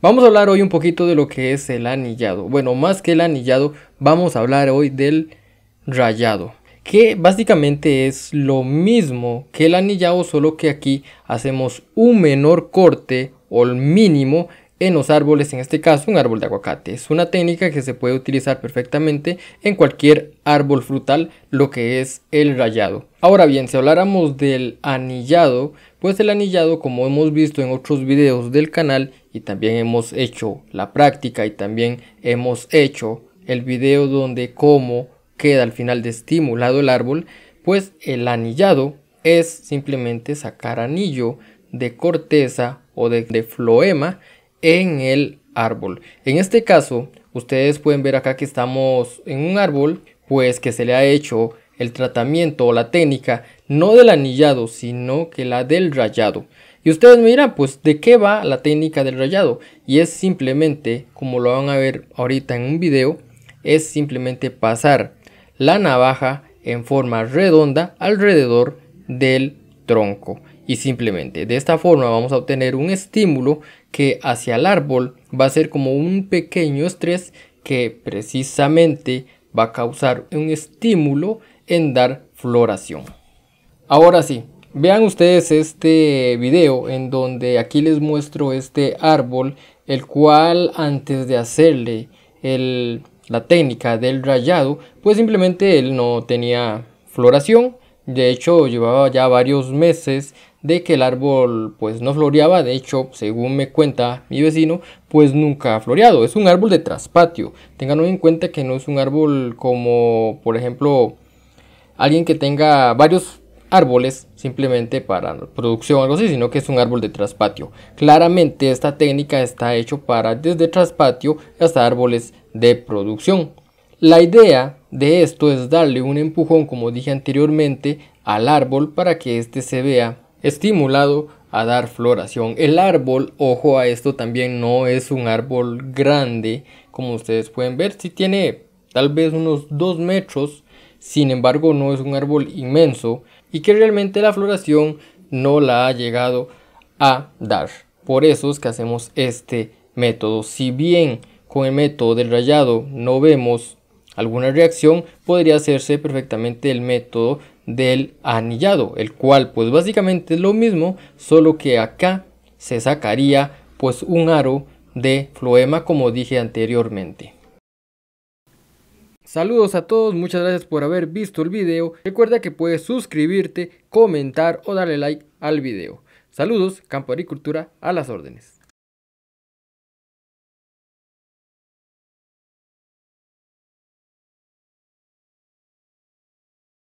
Vamos a hablar hoy un poquito de lo que es el anillado. Bueno, más que el anillado, vamos a hablar hoy del rayado. Que básicamente es lo mismo que el anillado, solo que aquí hacemos un menor corte o el mínimo en los árboles, en este caso un árbol de aguacate. Es una técnica que se puede utilizar perfectamente en cualquier árbol frutal, lo que es el rayado. Ahora bien, si habláramos del anillado, pues el anillado como hemos visto en otros videos del canal y también hemos hecho la práctica y también hemos hecho el video donde cómo queda al final de estimulado el árbol, pues el anillado es simplemente sacar anillo de corteza o de, de floema en el árbol. En este caso, ustedes pueden ver acá que estamos en un árbol, pues que se le ha hecho el tratamiento o la técnica no del anillado, sino que la del rayado. Y ustedes me dirán, pues, ¿de qué va la técnica del rayado? Y es simplemente, como lo van a ver ahorita en un video, es simplemente pasar la navaja en forma redonda alrededor del tronco. Y simplemente de esta forma vamos a obtener un estímulo que hacia el árbol va a ser como un pequeño estrés que precisamente va a causar un estímulo en dar floración. Ahora sí, vean ustedes este video en donde aquí les muestro este árbol el cual antes de hacerle el, la técnica del rayado pues simplemente él no tenía floración de hecho llevaba ya varios meses de que el árbol pues no floreaba, de hecho, según me cuenta mi vecino, pues nunca ha floreado, es un árbol de traspatio. Tengan en cuenta que no es un árbol como, por ejemplo, alguien que tenga varios árboles simplemente para producción o algo así, sino que es un árbol de traspatio. Claramente esta técnica está hecho para desde traspatio hasta árboles de producción. La idea de esto es darle un empujón, como dije anteriormente, al árbol para que éste se vea estimulado a dar floración. El árbol, ojo a esto, también no es un árbol grande, como ustedes pueden ver, si tiene tal vez unos 2 metros, sin embargo no es un árbol inmenso y que realmente la floración no la ha llegado a dar. Por eso es que hacemos este método. Si bien con el método del rayado no vemos Alguna reacción podría hacerse perfectamente el método del anillado, el cual pues básicamente es lo mismo, solo que acá se sacaría pues un aro de floema como dije anteriormente. Saludos a todos, muchas gracias por haber visto el video. Recuerda que puedes suscribirte, comentar o darle like al video. Saludos, Campo Agricultura a las órdenes.